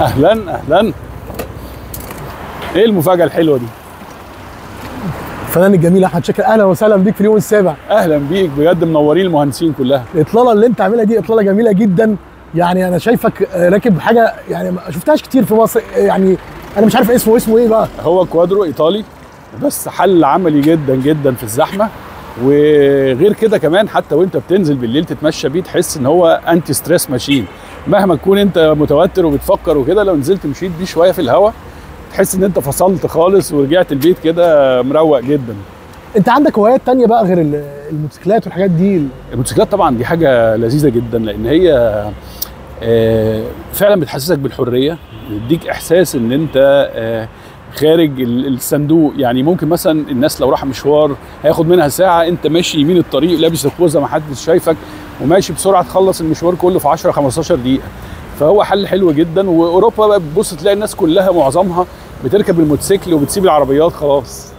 اهلا اهلا ايه المفاجاه الحلوه دي الفنان الجميل احمد شاكر اهلا وسهلا بيك في اليوم السابع اهلا بيك بجد منورين المهندسين كلها الاطلاله اللي انت عاملها دي اطلاله جميله جدا يعني انا شايفك راكب حاجه يعني ما شفتهاش كتير في مصر يعني انا مش عارف اسمه اسمه ايه بقى هو كوادرو ايطالي بس حل عملي جدا جدا في الزحمه وغير كده كمان حتى وانت بتنزل بالليل تتمشى بيه تحس ان هو انتي ستريس ماشين مهما تكون انت متوتر وبتفكر وكده لو نزلت مشيت بيه شويه في الهواء تحس ان انت فصلت خالص ورجعت البيت كده مروق جدا انت عندك هوايات تانية بقى غير الموتوسيكلات والحاجات دي الموتوسيكلات طبعا دي حاجه لذيذه جدا لان هي آه، فعلا بتحسسك بالحريه بتديك احساس ان انت آه، خارج الصندوق يعني ممكن مثلا الناس لو راح مشوار هياخد منها ساعه انت ماشي يمين الطريق لابس الخوذه ما حدش شايفك وماشي بسرعه تخلص المشوار كله في 10 15 دقيقه فهو حل حلو جدا واوروبا بقى بتبص تلاقي الناس كلها معظمها بتركب الموتوسيكل وبتسيب العربيات خلاص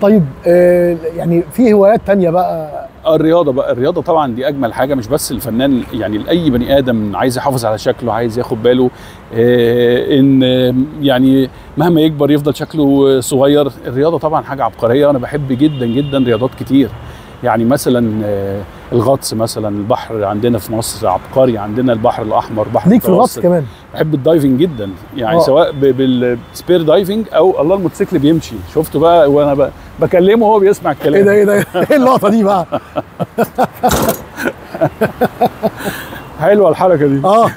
طيب آه، يعني في هوايات تانية بقى الرياضه بقى الرياضه طبعا دي اجمل حاجه مش بس الفنان يعني لاي بني ادم عايز يحافظ على شكله عايز ياخد باله آه، ان يعني مهما يكبر يفضل شكله صغير الرياضه طبعا حاجه عبقريه انا بحب جدا جدا رياضات كتير يعني مثلا آه، الغطس مثلا البحر عندنا في مصر عبقري عندنا البحر الاحمر بحر ليك في الغطس كمان بحب الدايفنج جدا يعني أوه. سواء بالسبير دايفنج او الله الموتوسيكل بيمشي شفته بقى وانا بقى بكلمه وهو بيسمع الكلام ايه ده ايه ده ايه اللقطه دي بقى حلوه الحركه دي اه,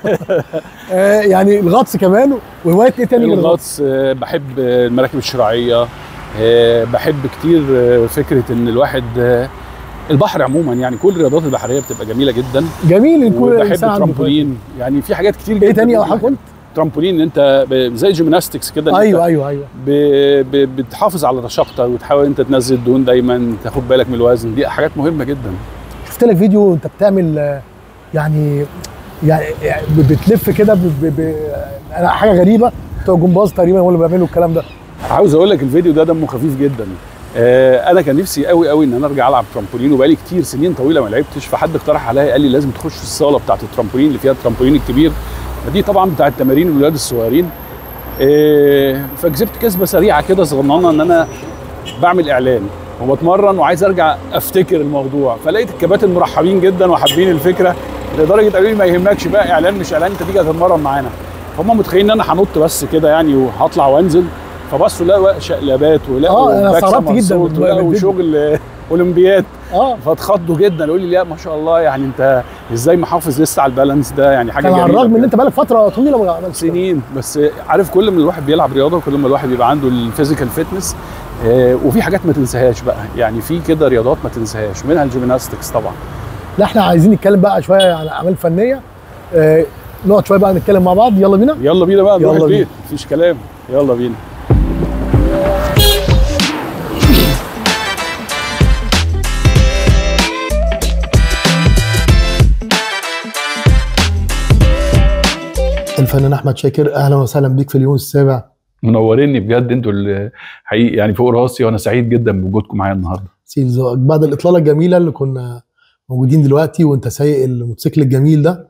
آه، يعني الغطس كمان وهوايات ايه تاني الغطس آه، بحب المراكب الشراعيه آه، بحب كتير فكره ان الواحد البحر عموما يعني كل الرياضات البحريه بتبقى جميله جدا جميل الكوره بحب الترامبولين يعني في حاجات كتير إيه جدا ايه تاني يا حضرتك ترامبولين انت زي جيمناستكس كده ايوه ايوه ايوه بتحافظ على رشاقتك وتحاول انت تنزل الدهون دايما تاخد بالك من الوزن دي حاجات مهمه جدا شفت لك فيديو انت بتعمل يعني يعني, يعني بتلف كده يعني حاجه غريبه بتوع جمباز تقريبا هو اللي بيعملوا الكلام ده عاوز اقول لك الفيديو ده دمه خفيف جدا آه، انا كان نفسي قوي قوي ان انا ارجع العب ترامبولين وبقالي كتير سنين طويله ما لعبتش فحد اقترح عليا قال لي لازم تخش الصاله بتاعت الترامبولين اللي فيها الترامبولين الكبير دي طبعا بتاعت تمارين الولاد الصغيرين آه، فكسبت كسبه سريعه كده صغننه ان انا بعمل اعلان وبتمرن وعايز ارجع افتكر الموضوع فلقيت الكباتن مرحبين جدا وحابين الفكره لدرجه قالوا لي ما يهمكش بقى اعلان مش اعلان انت تيجي تتمرن معانا هم متخيلين ان انا هنط بس كده يعني وهطلع وانزل فبصوا لقوا شقلبات ولقوا اه انا صرفت جدا ولقوا شغل اولمبياد اه فاتخضوا جدا يقول لي لا ما شاء الله يعني انت ازاي محافظ لسه على البالانس ده يعني حاجه جميله على الرغم ان انت بقالك فتره طويله ما سنين بس عارف كل ما الواحد بيلعب رياضه وكل ما الواحد بيبقى عنده الفيزيكال فيتنس آه وفي حاجات ما تنساهاش بقى يعني في كده رياضات ما تنساهاش منها الجيمناستكس طبعا لا احنا عايزين نتكلم بقى شويه عن اعمال فنيه آه نقعد شويه بقى نتكلم مع بعض يلا بينا يلا بينا بقى يلا بينا مفيش كلام يلا بينا الفنان احمد شاكر اهلا وسهلا بيك في اليوم السابع منوريني بجد انتوا اللي حقيقي يعني فوق راسي وانا سعيد جدا بوجودكم معايا النهارده سيد ذوقك بعد الاطلاله الجميله اللي كنا موجودين دلوقتي وانت سايق الموتوسيكل الجميل ده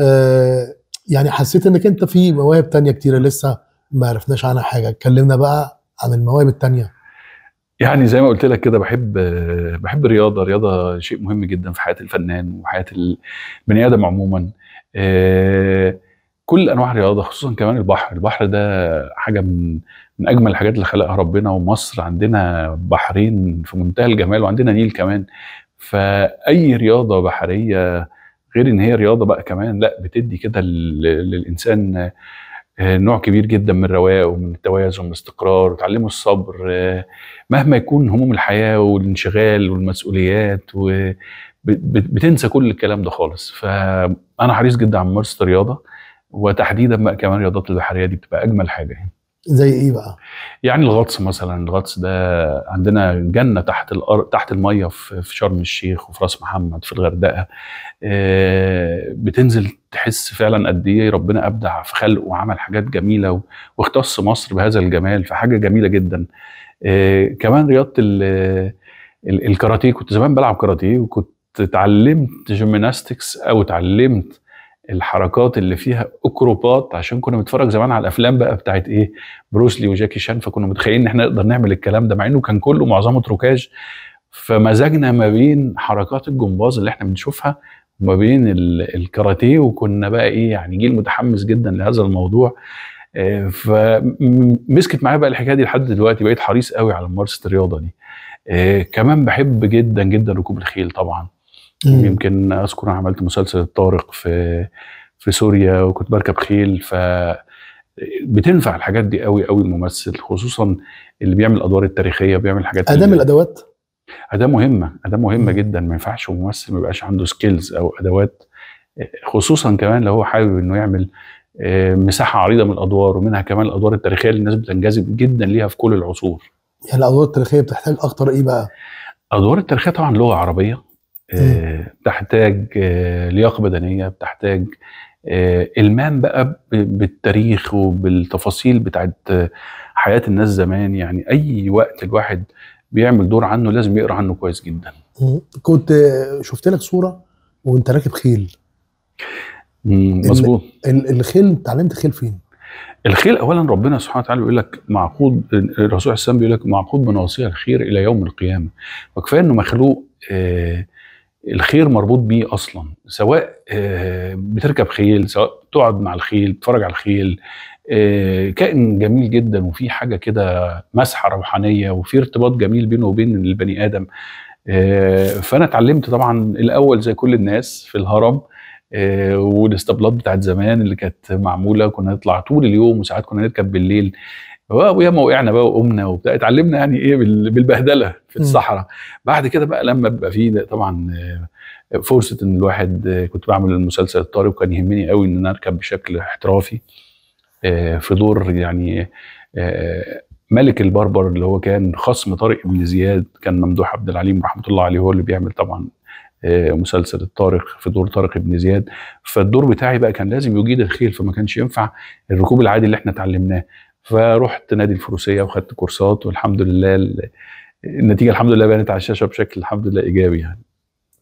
آه يعني حسيت انك انت في مواهب تانية كتيره لسه ما عرفناش عنها حاجه اتكلمنا بقى عن المواهب التانية يعني زي ما قلت لك كده بحب بحب الرياضه الرياضه شيء مهم جدا في حياه الفنان وحياه البني ادم عموما آه كل انواع الرياضه خصوصا كمان البحر البحر ده حاجه من من اجمل الحاجات اللي خلقها ربنا ومصر عندنا بحرين في منتهى الجمال وعندنا نيل كمان فاي رياضه بحريه غير ان هي رياضه بقى كمان لا بتدي كده للانسان آه، نوع كبير جدا من الرواق ومن التوازن والاستقرار وتعلمه الصبر آه، مهما يكون هموم الحياه والانشغال والمسؤوليات و بتنسى كل الكلام ده خالص فانا حريص جدا على ممارسه الرياضه وتحديدا بقى كمان الرياضات البحريه دي بتبقى اجمل حاجه يعني زي ايه بقى؟ يعني الغطس مثلا الغطس ده عندنا جنه تحت الارض تحت الميه في شرم الشيخ وفي راس محمد في الغردقه آه، بتنزل تحس فعلا قد ايه ربنا ابدع في خلقه وعمل حاجات جميله واختص مصر بهذا الجمال فحاجه جميله جدا آه، كمان رياضه الكاراتيه كنت زمان بلعب كاراتيه وكنت اتعلمت جيمناستكس او اتعلمت الحركات اللي فيها اكروبات عشان كنا بنتفرج زمان على الافلام بقى بتاعت ايه بروسلي وجاكي شان فكنا متخيلين ان احنا نقدر نعمل الكلام ده مع انه كان كله معظمه تروكاج فمزجنا ما بين حركات الجمباز اللي احنا بنشوفها وما بين الكاراتيه وكنا بقى ايه يعني جيل متحمس جدا لهذا الموضوع آه، فمسكت معايا بقى الحكايه دي لحد دلوقتي بقيت حريص قوي على ممارسه الرياضه دي آه، كمان بحب جدا جدا ركوب الخيل طبعا مم. يمكن اذكر انا عملت مسلسل الطارق في في سوريا وكنت بركب خيل ف بتنفع الحاجات دي قوي قوي الممثل خصوصا اللي بيعمل الادوار التاريخيه بيعمل حاجات اداه من الادوات اداه مهمه اداه مهمه مم. جدا ما ينفعش ممثل ما يبقاش عنده سكيلز او ادوات خصوصا كمان لو هو حابب انه يعمل آه، مساحه عريضه من الادوار ومنها كمان الادوار التاريخيه اللي الناس بتنجذب جدا ليها في كل العصور. يعني الادوار التاريخيه بتحتاج اكتر ايه بقى؟ الادوار التاريخيه طبعا لغه عربيه بتحتاج آه، لياقه بدنيه بتحتاج آه، المام بقى بالتاريخ وبالتفاصيل بتاعت آه، حياه الناس زمان يعني اي وقت الواحد بيعمل دور عنه لازم يقرا عنه كويس جدا كنت شفت لك صوره وانت راكب خيل مظبوط الخيل اتعلمت خيل فين الخيل اولا ربنا سبحانه وتعالى بيقول لك معقود الرسول عليه السلام بيقول لك معقود بنواصيها الخير الى يوم القيامه وكفايه انه مخلوق آه الخير مربوط بيه اصلا سواء آه، بتركب خيل سواء تقعد مع الخيل تتفرج على الخيل آه، كائن جميل جدا وفي حاجه كده مسحه روحانيه وفي ارتباط جميل بينه وبين البني ادم آه، فانا اتعلمت طبعا الاول زي كل الناس في الهرم والاسطبلات بتاعت زمان اللي كانت معموله كنا نطلع طول اليوم وساعات كنا نركب بالليل وابويا وقعنا بقى وقمنا وبتاع اتعلمنا يعني ايه بالبهدله في الصحراء بعد كده بقى لما بقى في طبعا آه، فرصه ان الواحد آه، كنت بعمل المسلسل الطارئ وكان يهمني قوي ان انا اركب بشكل احترافي آه، في دور يعني ملك البربر اللي هو كان خصم طارق بن زياد كان ممدوح عبد العليم رحمه الله عليه هو اللي بيعمل طبعا مسلسل الطارق في دور طارق بن زياد فالدور بتاعي بقى كان لازم يجيد الخيل فما كانش ينفع الركوب العادي اللي احنا اتعلمناه فرحت نادي الفروسيه وخدت كورسات والحمد لله النتيجه الحمد لله بانت على الشاشه بشكل الحمد لله ايجابي يعني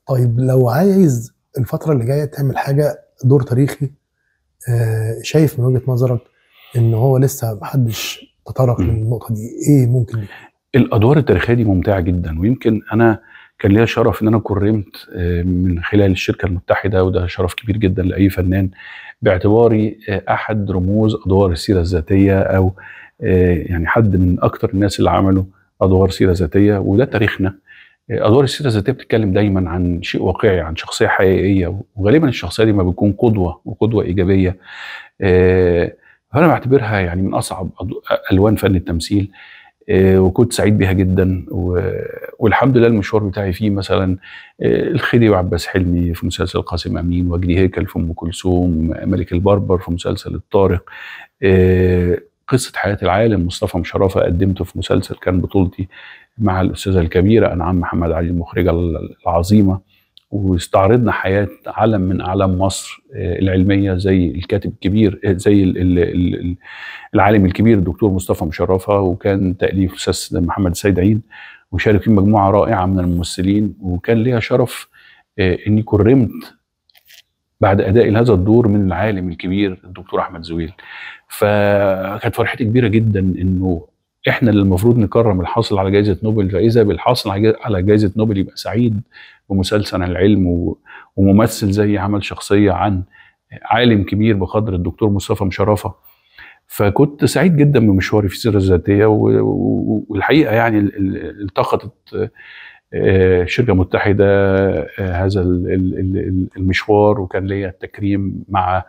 طيب لو عايز الفتره اللي جايه تعمل حاجه دور تاريخي آه، شايف من وجهه نظرك ان هو لسه محدش تطرق للنقطه دي ايه ممكن الادوار التاريخيه دي ممتعه جدا ويمكن انا كان ليا شرف ان انا كرمت آه، من خلال الشركه المتحده وده شرف كبير جدا لاي فنان باعتباري آه، احد رموز ادوار السيره الذاتيه او آه، يعني حد من اكثر الناس اللي عملوا ادوار سيره ذاتيه وده تاريخنا ادوار السيره الذاتيه بتتكلم دايما عن شيء واقعي عن شخصيه حقيقيه وغالبا الشخصيه دي ما بتكون قدوه وقدوه ايجابيه فانا بعتبرها يعني من اصعب الوان فن التمثيل آه، وكنت سعيد بيها جدا والحمد لله المشوار بتاعي فيه مثلا آه، الخدي وعباس حلمي في مسلسل قاسم امين وجدي هيكل في ام كلثوم ملك البربر في مسلسل الطارق آه، قصه حياه العالم مصطفى مشرفه قدمته في مسلسل كان بطولتي مع الاستاذه الكبيره انعام محمد علي المخرجه العظيمه واستعرضنا حياه علم من اعلام مصر آه، العلميه زي الكاتب الكبير آه، زي العالم الكبير الدكتور مصطفى مشرفه وكان تاليف الاستاذ محمد السيد عيد وشارك فيه مجموعه رائعه من الممثلين وكان ليا شرف آه، اني كرمت بعد اداء لهذا الدور من العالم الكبير الدكتور احمد زويل فكانت فرحتي كبيره جدا انه احنا اللي المفروض نكرم الحاصل على جائزه نوبل فاذا بالحاصل على جائزه نوبل يبقى سعيد ومسلسل عن العلم وممثل زي عمل شخصيه عن عالم كبير بقدر الدكتور مصطفى مشرفه فكنت سعيد جدا بمشواري في السيره الذاتيه والحقيقه يعني التقطت آه، شركه متحده آه، هذا المشوار وكان ليا التكريم مع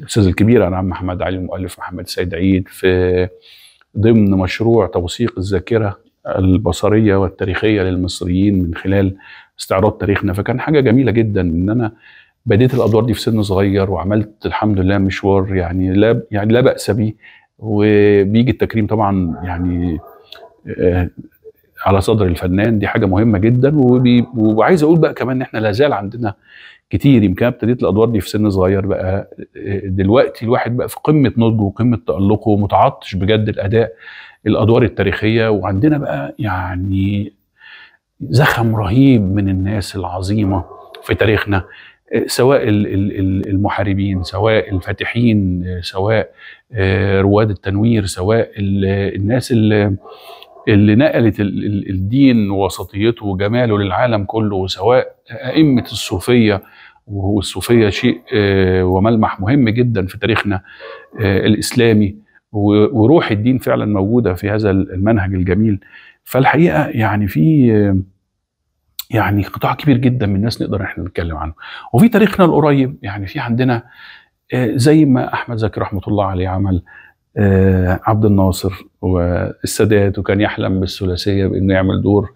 الاستاذ الكبير انا محمد علي المؤلف محمد سيد عيد في ضمن مشروع توثيق الذاكره البصريه والتاريخيه للمصريين من خلال استعراض تاريخنا فكان حاجه جميله جدا ان انا بديت الادوار دي في سن صغير وعملت الحمد لله مشوار يعني لا يعني لا باس به وبيجي التكريم طبعا يعني آه، على صدر الفنان دي حاجه مهمه جدا وبي وعايز اقول بقى كمان ان احنا لازال عندنا كتير يمكن ابتديت الادوار دي في سن صغير بقى آه، دلوقتي الواحد بقى في قمه نضجه وقمه تالقه ومتعطش بجد الاداء الادوار التاريخيه وعندنا بقى يعني زخم رهيب من الناس العظيمه في تاريخنا سواء المحاربين سواء الفاتحين سواء آه، رواد التنوير سواء الناس اللي نقلت الدين ووسطيته وجماله للعالم كله سواء أئمة الصوفية والصوفية شيء آه، وملمح مهم جدا في تاريخنا آه، الإسلامي وروح الدين فعلا موجودة في هذا المنهج الجميل فالحقيقه يعني في يعني قطاع كبير جدا من الناس نقدر احنا نتكلم عنه وفي تاريخنا القريب يعني في عندنا آه، زي ما احمد زكي رحمه الله عليه عمل آه، عبد الناصر والسادات وكان يحلم بالثلاثيه بانه يعمل دور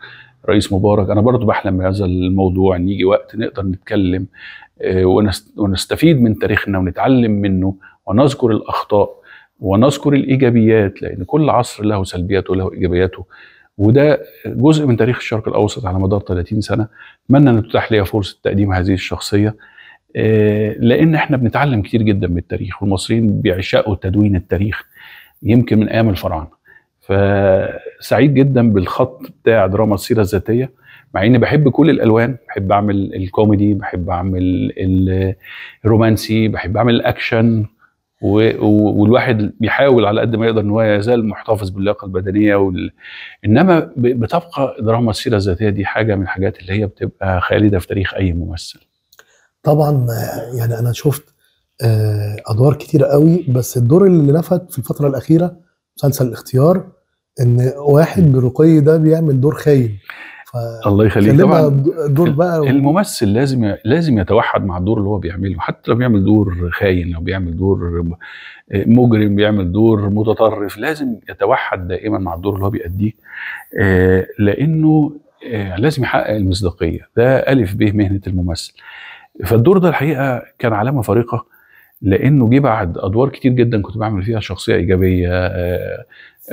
رئيس مبارك انا برضو بحلم بهذا الموضوع ان يجي وقت نقدر نتكلم آه، ونستفيد من تاريخنا ونتعلم منه ونذكر الاخطاء ونذكر الايجابيات لان كل عصر له سلبياته وله ايجابياته وده جزء من تاريخ الشرق الاوسط على مدار 30 سنه اتمنى ان تتاح لي فرصه تقديم هذه الشخصيه آه، لان احنا بنتعلم كتير جدا من التاريخ والمصريين بيعشقوا تدوين التاريخ يمكن من ايام الفراعنه فسعيد جدا بالخط بتاع دراما السيره الذاتيه مع اني بحب كل الالوان بحب اعمل الكوميدي بحب اعمل الرومانسي بحب اعمل الاكشن والواحد بيحاول على قد ما يقدر ان هو يزال محتفظ باللياقه البدنيه وال... انما بتبقى دراما السيره الذاتيه دي حاجه من الحاجات اللي هي بتبقى خالده في تاريخ اي ممثل. طبعا يعني انا شفت آه، ادوار كتيره قوي بس الدور اللي لفت في الفتره الاخيره مسلسل الاختيار ان واحد برقي ده بيعمل دور خاين الله يخليك طبعا دور بقى و... الممثل لازم لازم يتوحد مع الدور اللي هو بيعمله حتى لو بيعمل دور خاين لو بيعمل دور آه، مجرم بيعمل دور متطرف لازم يتوحد دائما مع الدور اللي هو بيأديه آه، لانه آه، لازم يحقق المصداقيه ده الف ب مهنه الممثل فالدور ده الحقيقه كان علامه فارقه لانه جه بعد ادوار كتير جدا كنت بعمل فيها شخصيه ايجابيه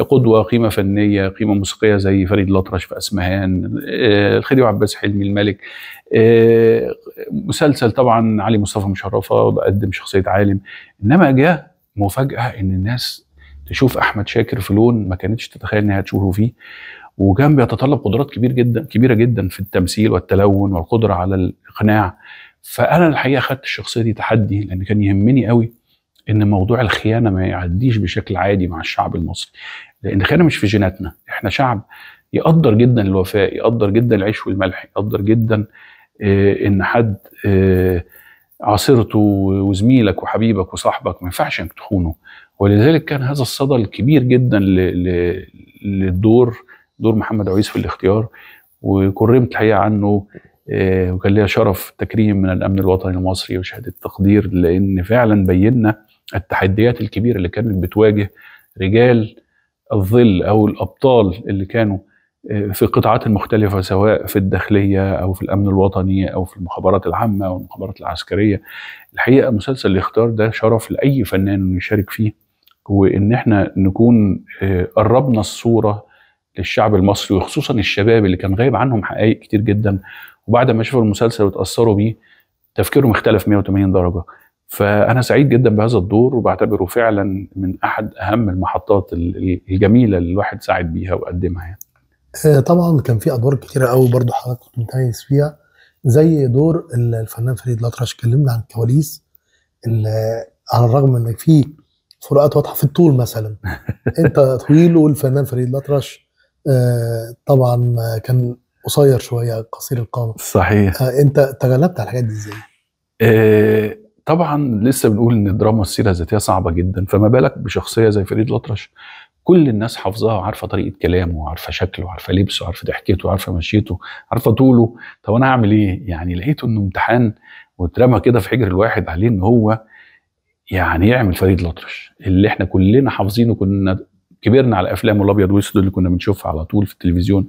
قدوه قيمه فنيه قيمه موسيقيه زي فريد الاطرش في اسمهان آه، الخديوي عباس حلمي الملك آه، مسلسل طبعا علي مصطفى مشرفه بقدم شخصيه عالم انما جاء مفاجاه ان الناس تشوف احمد شاكر في لون ما كانتش تتخيل انها تشوفه فيه وكان بيتطلب قدرات كبير جدا كبيره جدا في التمثيل والتلون والقدره على الاقناع فانا الحقيقه خدت الشخصيه دي تحدي لان كان يهمني قوي ان موضوع الخيانه ما يعديش بشكل عادي مع الشعب المصري لان الخيانه مش في جيناتنا احنا شعب يقدر جدا الوفاء يقدر جدا العيش والملح يقدر جدا آه، ان حد آه، عاصرته وزميلك وحبيبك وصاحبك ما ينفعش انك تخونه ولذلك كان هذا الصدى الكبير جدا للدور دور محمد عويس في الاختيار وكرمت الحقيقه عنه آه، وكان ليا شرف تكريم من الامن الوطني المصري وشهاده تقدير لان فعلا بينا التحديات الكبيرة اللي كانت بتواجه رجال الظل أو الأبطال اللي كانوا آه، في القطاعات المختلفة سواء في الداخلية أو في الأمن الوطني أو في المخابرات العامة والمخابرات العسكرية الحقيقة مسلسل الاختيار ده شرف لأي فنان إنه يشارك فيه وإن إحنا نكون آه، قربنا الصورة للشعب المصري وخصوصا الشباب اللي كان غايب عنهم حقائق كتير جدا وبعد ما شافوا المسلسل وتأثروا بيه تفكيرهم اختلف 180 درجة فانا سعيد جدا بهذا الدور وبعتبره فعلا من احد اهم المحطات الجميله اللي الواحد ساعد بيها وقدمها يعني. آه، طبعا كان في ادوار كتيره قوي برضو حضرتك كنت متميز فيها زي دور الفنان فريد الأطرش اتكلمنا عن الكواليس على الرغم ان في فروقات واضحه في الطول مثلا انت طويل والفنان فريد الأطرش آه، طبعا كان قصير شويه قصير القامه صحيح آه، انت تغلبت على الحاجات دي ازاي؟ طبعا لسه بنقول ان الدراما السيره الذاتيه صعبه جدا فما بالك بشخصيه زي فريد الأطرش كل الناس حافظاها وعارفه طريقه كلامه وعارفه شكله وعارفه لبسه وعارفه ضحكته وعارفه مشيته عارفه طوله طب انا هعمل ايه يعني لقيته انه امتحان واترمى كده في حجر الواحد عليه ان هو يعني يعمل فريد الأطرش اللي احنا كلنا حافظينه كنا كبرنا على افلامه الابيض والاسود اللي كنا بنشوفها على طول في التلفزيون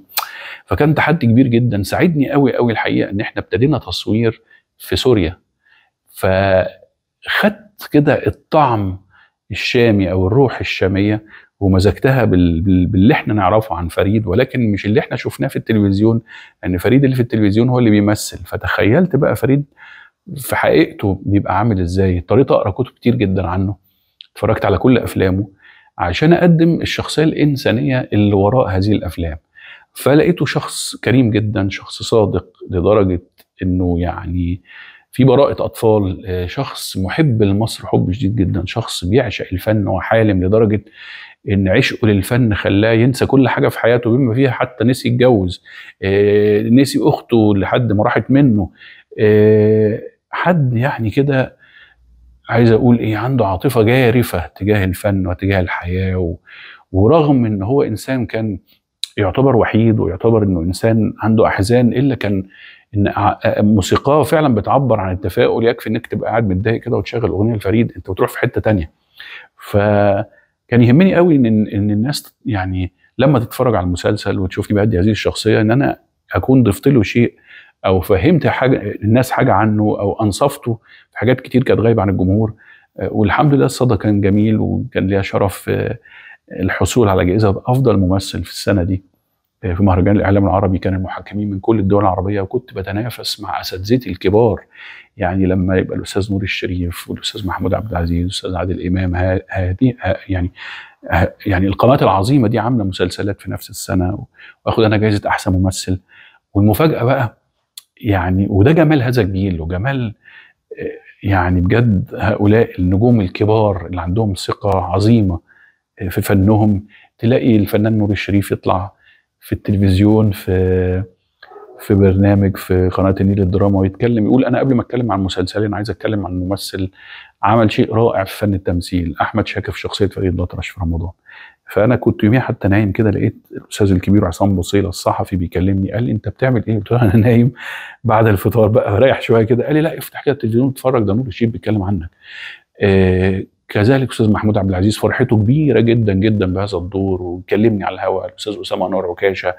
فكان تحدي كبير جدا ساعدني قوي قوي الحقيقه ان احنا ابتدينا تصوير في سوريا فخدت كده الطعم الشامي او الروح الشاميه ومزجتها باللي احنا نعرفه عن فريد ولكن مش اللي احنا شفناه في التلفزيون ان يعني فريد اللي في التلفزيون هو اللي بيمثل فتخيلت بقى فريد في حقيقته بيبقى عامل ازاي اضطريت اقرا كتب كتير جدا عنه اتفرجت على كل افلامه عشان اقدم الشخصيه الانسانيه اللي وراء هذه الافلام فلقيته شخص كريم جدا شخص صادق لدرجه انه يعني في براءة أطفال آه، شخص محب لمصر حب شديد جدا شخص بيعشق الفن وحالم لدرجة إن عشقه للفن خلاه ينسى كل حاجة في حياته بما فيها حتى نسي يتجوز آه، نسي أخته لحد ما راحت منه آه، حد يعني كده عايز أقول إيه عنده عاطفة جارفة تجاه الفن وتجاه الحياة ورغم إن هو إنسان كان يعتبر وحيد ويعتبر انه انسان عنده احزان الا كان ان موسيقاه فعلا بتعبر عن التفاؤل يكفي انك تبقى قاعد متضايق كده وتشغل اغنيه لفريد انت وتروح في حته تانية فكان يهمني قوي ان ان الناس يعني لما تتفرج على المسلسل وتشوفني بأدي هذه الشخصيه ان انا اكون ضفت له شيء او فهمت حاجه الناس حاجه عنه او انصفته في حاجات كتير كانت غايبه عن الجمهور آه، والحمد لله الصدى كان جميل وكان ليها شرف آه، الحصول على جائزه افضل ممثل في السنه دي آه، في مهرجان الاعلام العربي كان المحكمين من كل الدول العربيه وكنت بتنافس مع اساتذتي الكبار يعني لما يبقى الاستاذ نور الشريف والاستاذ محمود عبد العزيز والاستاذ عادل امام هذه يعني يعني القنوات العظيمه دي عامله مسلسلات في نفس السنه واخد انا جائزه احسن ممثل والمفاجاه بقى يعني وده جمال هذا الجيل وجمال آه، يعني بجد هؤلاء النجوم الكبار اللي عندهم ثقه عظيمه في فنهم تلاقي الفنان نور الشريف يطلع في التلفزيون في في برنامج في قناه النيل الدراما ويتكلم يقول انا قبل ما اتكلم عن مسلسل انا عايز اتكلم عن ممثل عمل شيء رائع في فن التمثيل احمد شاكر في شخصيه فريد الأطرش في رمضان فانا كنت يوميها حتى نايم كده لقيت الاستاذ الكبير عصام بوصيله الصحفي بيكلمني قال لي انت بتعمل ايه؟ قلت له انا نايم بعد الفطار بقى رايح شويه كده قال لي لا افتح كده التلفزيون اتفرج ده نور الشريف بيتكلم عنك آه كذلك استاذ محمود عبد العزيز فرحته كبيره جدا جدا بهذا الدور وكلمني على الهواء الاستاذ اسامه انور عكاشه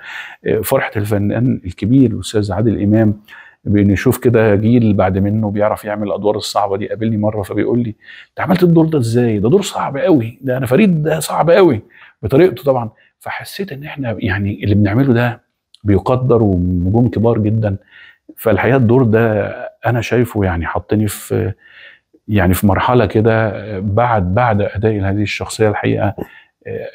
آه، فرحه الفنان الكبير الاستاذ عادل امام بنشوف كده جيل بعد منه بيعرف يعمل الادوار الصعبه دي قابلني مره فبيقول لي انت عملت الدور ده ازاي ده دور صعب قوي ده انا فريد ده صعب قوي بطريقته طبعا فحسيت ان احنا يعني اللي بنعمله ده بيقدر ونجوم كبار جدا فالحقيقه الدور ده انا شايفه يعني حطني في يعني في مرحله كده بعد بعد ادائي لهذه الشخصيه الحقيقه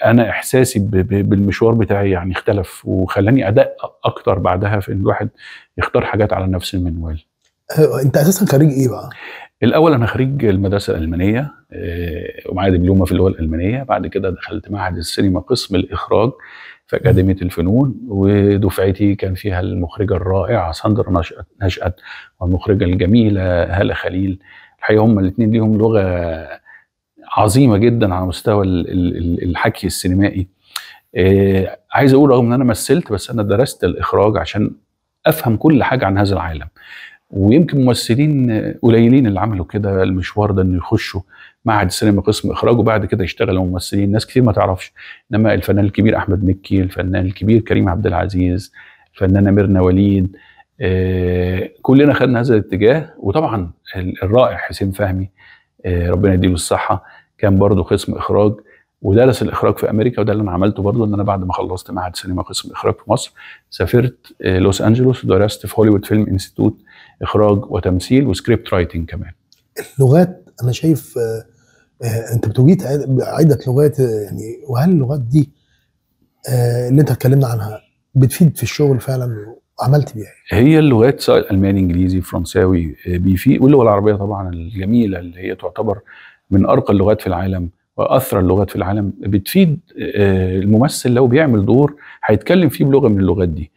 انا احساسي بالمشوار بتاعي يعني اختلف وخلاني ادق اكتر بعدها في ان الواحد يختار حاجات على نفس المنوال انت اساسا خريج ايه بقى الاول انا خريج المدرسه الالمانيه آه، ومعايا دبلومه في اللغه الالمانيه بعد كده دخلت معهد السينما قسم الاخراج في اكاديميه الفنون ودفعتي كان فيها المخرجه الرائعه ساندر نشأت والمخرجه الجميله هاله خليل الحقيقه هم الاثنين ليهم لغه عظيمه جدا على مستوى الحكي السينمائي آه عايز اقول رغم ان انا مثلت بس انا درست الاخراج عشان افهم كل حاجه عن هذا العالم ويمكن ممثلين قليلين اللي عملوا كده المشوار ده انه يخشوا معهد السينما قسم اخراج وبعد كده يشتغلوا ممثلين ناس كتير ما تعرفش انما الفنان الكبير احمد مكي الفنان الكبير كريم عبد العزيز الفنانه ميرنا وليد آه، كلنا خدنا هذا الاتجاه وطبعا الرائع حسين فهمي آه، ربنا يديله الصحه كان برضه قسم اخراج ودرس الاخراج في امريكا وده اللي انا عملته برضه ان انا بعد ما خلصت معهد سينما قسم اخراج في مصر سافرت آه، لوس انجلوس ودرست في هوليوود فيلم انستيتوت اخراج وتمثيل وسكريبت رايتنج كمان اللغات انا شايف انت بتوجيت عده لغات يعني وهل اللغات دي اللي انت اتكلمنا عنها بتفيد في الشغل فعلا عملت بيها إيه؟ هي اللغات سواء الماني انجليزي فرنساوي آه، بيفي واللغه العربيه طبعا الجميله اللي هي تعتبر من ارقى اللغات في العالم واثرى اللغات في العالم بتفيد آه، الممثل لو بيعمل دور هيتكلم فيه بلغه من اللغات دي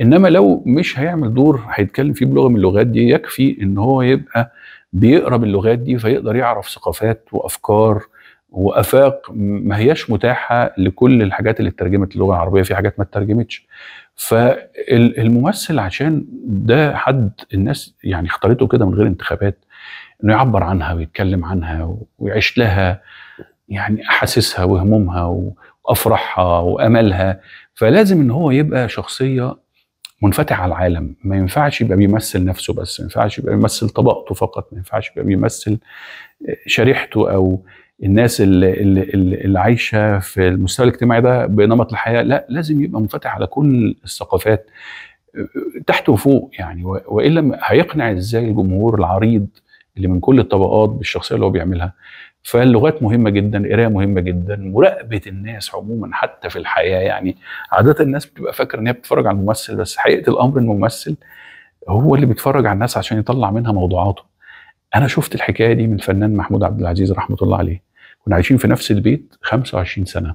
انما لو مش هيعمل دور هيتكلم فيه بلغه من اللغات دي يكفي ان هو يبقى بيقرا باللغات دي فيقدر يعرف ثقافات وافكار وافاق ما هياش متاحه لكل الحاجات اللي اترجمت للغه العربيه في حاجات ما اترجمتش فالممثل عشان ده حد الناس يعني اختارته كده من غير انتخابات انه يعبر عنها ويتكلم عنها ويعيش لها يعني احاسيسها وهمومها وافراحها واملها فلازم ان هو يبقى شخصيه منفتح على العالم ما ينفعش يبقى بيمثل نفسه بس ما ينفعش يبقى بيمثل طبقته فقط ما ينفعش يبقى بيمثل شريحته او الناس اللي, اللي, اللي عايشه في المستوى الاجتماعي ده بنمط الحياه لا لازم يبقى منفتح على كل الثقافات تحت وفوق يعني والا هيقنع ازاي الجمهور العريض اللي من كل الطبقات بالشخصيه اللي هو بيعملها فاللغات مهمه جدا القرايه مهمه جدا مراقبه الناس عموما حتى في الحياه يعني عاده الناس بتبقى فاكره ان هي بتتفرج على الممثل بس حقيقه الامر الممثل هو اللي بيتفرج على الناس عشان يطلع منها موضوعاته انا شفت الحكايه دي من الفنان محمود عبد العزيز رحمه الله عليه كنا عايشين في نفس البيت 25 سنه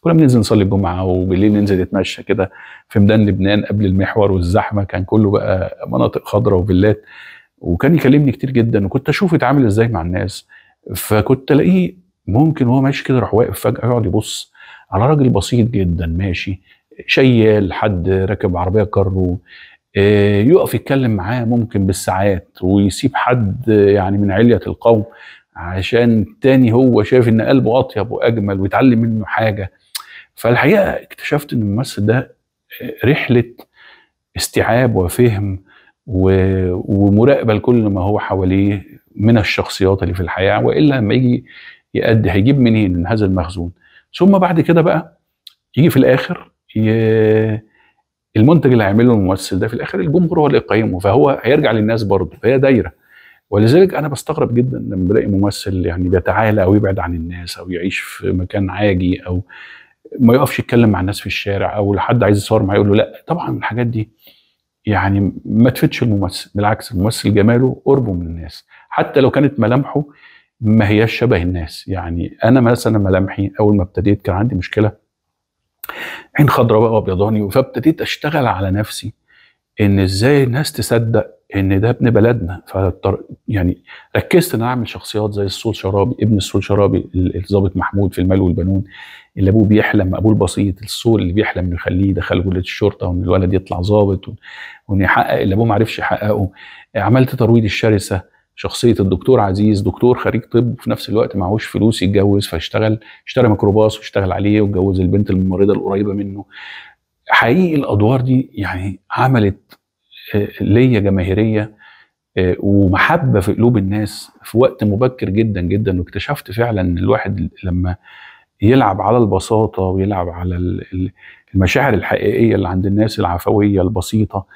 كنا بننزل نصلي الجمعه وبالليل ننزل نتمشى كده في ميدان لبنان قبل المحور والزحمه كان كله بقى مناطق خضراء وفيلات وكان يكلمني كتير جدا وكنت اشوف يتعامل ازاي مع الناس فكنت الاقيه ممكن وهو ماشي كده راح واقف فجاه يقعد يبص على راجل بسيط جدا ماشي شيال حد راكب عربيه كارو آه، يقف يتكلم معاه ممكن بالساعات ويسيب حد يعني من علية القوم عشان تاني هو شايف ان قلبه اطيب واجمل ويتعلم منه حاجه فالحقيقه اكتشفت ان الممثل ده رحله استيعاب وفهم ومراقبه لكل ما هو حواليه من الشخصيات اللي في الحياه والا لما يجي يأدي هيجيب منين من هذا المخزون ثم بعد كده بقى يجي في الاخر ي... المنتج اللي هيعمله الممثل ده في الاخر الجمهور هو اللي يقيمه فهو هيرجع للناس برضه فهي دايره ولذلك انا بستغرب جدا لما بلاقي ممثل يعني بيتعالى او يبعد عن الناس او يعيش في مكان عاجي او ما يقفش يتكلم مع الناس في الشارع او لحد عايز يصور معاه يقول له لا طبعا الحاجات دي يعني ما تفيدش الممثل بالعكس الممثل جماله قربه من الناس حتى لو كانت ملامحه ما هياش شبه الناس يعني انا مثلا ملامحي اول ما ابتديت كان عندي مشكله عين خضراء بقى وابيضاني فابتديت اشتغل على نفسي ان ازاي الناس تصدق ان ده ابن بلدنا فاضطر يعني ركزت ان اعمل شخصيات زي السول شرابي ابن السول شرابي الضابط محمود في المال والبنون اللي ابوه بيحلم ابوه البسيط السول اللي بيحلم انه يخليه يدخل كليه الشرطه وان الولد يطلع ضابط وان يحقق اللي ابوه ما عرفش يحققه عملت ترويض الشرسه شخصيه الدكتور عزيز دكتور خريج طب وفي نفس الوقت معهوش فلوس يتجوز فاشتغل اشترى ميكروباص واشتغل عليه واتجوز البنت الممرضه القريبه منه حقيقي الادوار دي يعني عملت آه، ليا جماهيريه آه، ومحبه في قلوب الناس في وقت مبكر جدا جدا واكتشفت فعلا ان الواحد لما يلعب على البساطه ويلعب على المشاعر الحقيقيه اللي عند الناس العفويه البسيطه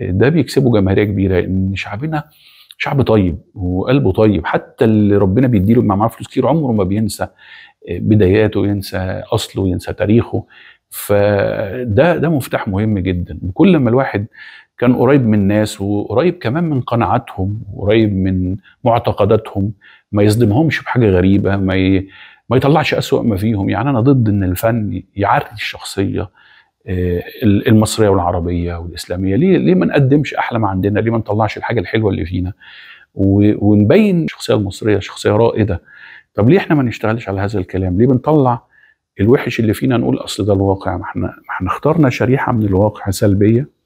آه، ده بيكسبه جماهيريه كبيره ان شعبنا شعب طيب وقلبه طيب حتى اللي ربنا بيديله مع معاه فلوس كتير عمره ما بينسى بداياته ينسى اصله ينسى تاريخه فده ده مفتاح مهم جدا وكل ما الواحد كان قريب من الناس وقريب كمان من قناعاتهم وقريب من معتقداتهم ما يصدمهمش بحاجه غريبه ما ي... ما يطلعش اسوأ ما فيهم يعني انا ضد ان الفن يعري الشخصيه آه، المصريه والعربيه والاسلاميه ليه ليه ما نقدمش احلى ما عندنا ليه ما نطلعش الحاجه الحلوه اللي فينا ونبين الشخصيه المصريه شخصيه رائده طب ليه احنا ما نشتغلش على هذا الكلام ليه بنطلع الوحش اللي فينا نقول اصل ده الواقع ما احنا ما احنا اخترنا شريحه من الواقع سلبيه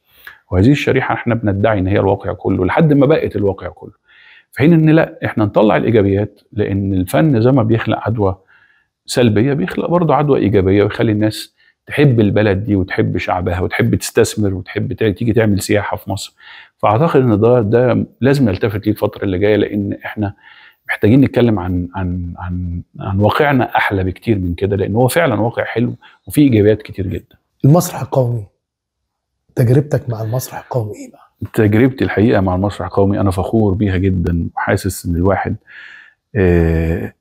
وهذه الشريحه احنا بندعي ان هي الواقع كله لحد ما بقت الواقع كله في حين ان لا احنا نطلع الايجابيات لان الفن زي ما بيخلق عدوى سلبيه بيخلق برضه عدوى ايجابيه ويخلي الناس تحب البلد دي وتحب شعبها وتحب تستثمر وتحب تيجي تعمل سياحه في مصر فاعتقد ان ده ده لازم نلتفت ليه الفتره اللي جايه لان احنا محتاجين نتكلم عن عن عن عن واقعنا احلى بكتير من كده لان هو فعلا واقع حلو وفيه ايجابيات كتير جدا. المسرح القومي تجربتك مع المسرح القومي ايه بقى؟ تجربتي الحقيقه مع المسرح القومي انا فخور بيها جدا وحاسس ان الواحد آه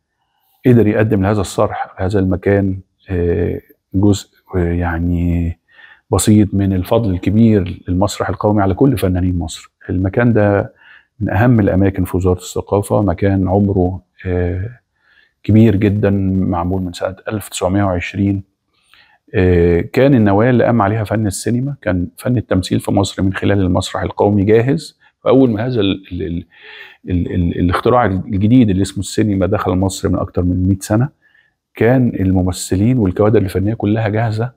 قدر يقدم لهذا الصرح هذا المكان آه جزء يعني بسيط من الفضل الكبير للمسرح القومي على كل فنانين مصر المكان ده من اهم الاماكن في وزاره الثقافه مكان عمره آه، كبير جدا معمول من سنه 1920 آه، كان النوايا اللي قام عليها فن السينما كان فن التمثيل في مصر من خلال المسرح القومي جاهز فاول ما هذا الاختراع الجديد اللي اسمه السينما دخل مصر من اكتر من 100 سنه كان الممثلين والكوادر الفنيه كلها جاهزه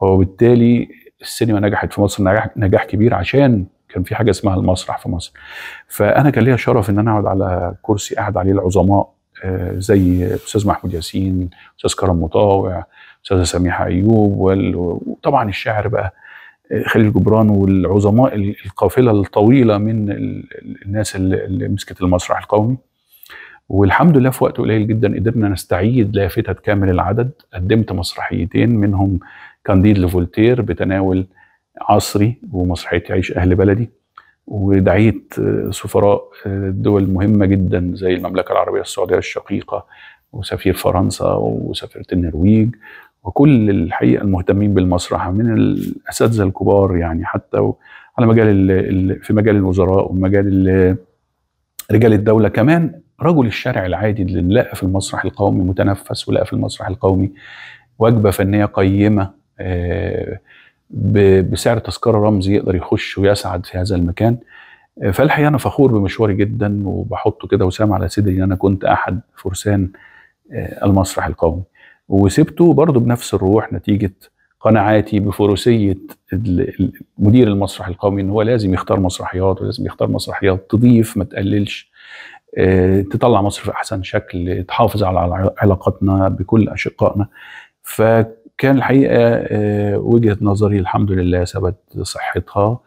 وبالتالي السينما نجحت في مصر نجاح, نجاح كبير عشان كان في حاجه اسمها المسرح في مصر فانا كان ليا شرف ان انا اقعد على كرسي قاعد عليه العظماء زي الاستاذ محمود ياسين استاذ كرم مطاوع استاذه سميحه ايوب وطبعا الشاعر بقى آه، خليل جبران والعظماء القافله الطويله من الناس اللي مسكت المسرح القومي والحمد لله في وقت قليل جدا قدرنا نستعيد لافتة كامل العدد قدمت مسرحيتين منهم كانديد لفولتير بتناول عصري ومسرحية يعيش أهل بلدي ودعيت آه، سفراء آه، دول مهمه جدا زي المملكه العربيه السعوديه الشقيقه وسفير فرنسا وسفيره النرويج وكل الحقيقه المهتمين بالمسرح من الاساتذه الكبار يعني حتى على مجال في مجال الوزراء ومجال رجال الدوله كمان رجل الشارع العادي اللي لقى في المسرح القومي متنفس ولقى في المسرح القومي وجبه فنيه قيمه آه، بسعر تذكره رمزي يقدر يخش ويسعد في هذا المكان آه، فالحقيقه انا فخور بمشواري جدا وبحطه كده وسام على صدري ان انا كنت احد فرسان آه، المسرح القومي وسبته برضه بنفس الروح نتيجه قناعاتي بفروسيه مدير المسرح القومي ان هو لازم يختار مسرحيات ولازم يختار مسرحيات تضيف ما تقللش آه، تطلع مصر في احسن شكل تحافظ على علاقاتنا بكل اشقائنا ف كان الحقيقه آه، وجهه نظري الحمد لله ثبت صحتها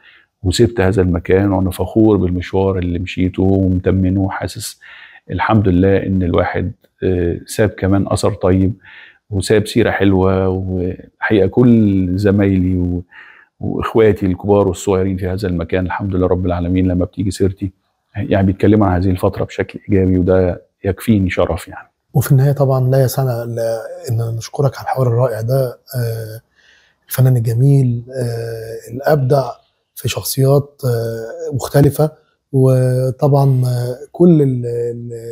وسبت هذا المكان وانا فخور بالمشوار اللي مشيته ومتمنه وحاسس الحمد لله ان الواحد آه، ساب كمان اثر طيب وساب سيره حلوه والحقيقه كل زمايلي واخواتي الكبار والصغيرين في هذا المكان الحمد لله رب العالمين لما بتيجي سيرتي يعني بيتكلموا عن هذه الفتره بشكل ايجابي وده يكفيني شرف يعني وفي النهايه طبعا لا يسعنا الا ان نشكرك على الحوار الرائع ده آه، الفنان الجميل آه، الابدع في شخصيات آه، مختلفه وطبعا كل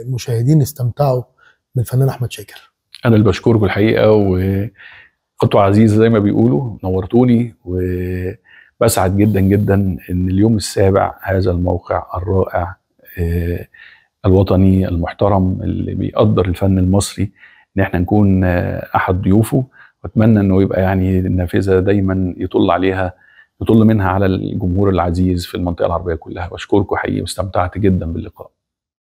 المشاهدين استمتعوا بالفنان احمد شاكر انا اللي بشكركم الحقيقه وخطوه عزيزه زي ما بيقولوا نورتوني وبسعد جدا جدا ان اليوم السابع هذا الموقع الرائع الوطني المحترم اللي بيقدر الفن المصري ان احنا نكون احد ضيوفه واتمنى انه يبقى يعني النافذه دايما يطل عليها يطل منها على الجمهور العزيز في المنطقه العربيه كلها واشكركم حقيقي واستمتعت جدا باللقاء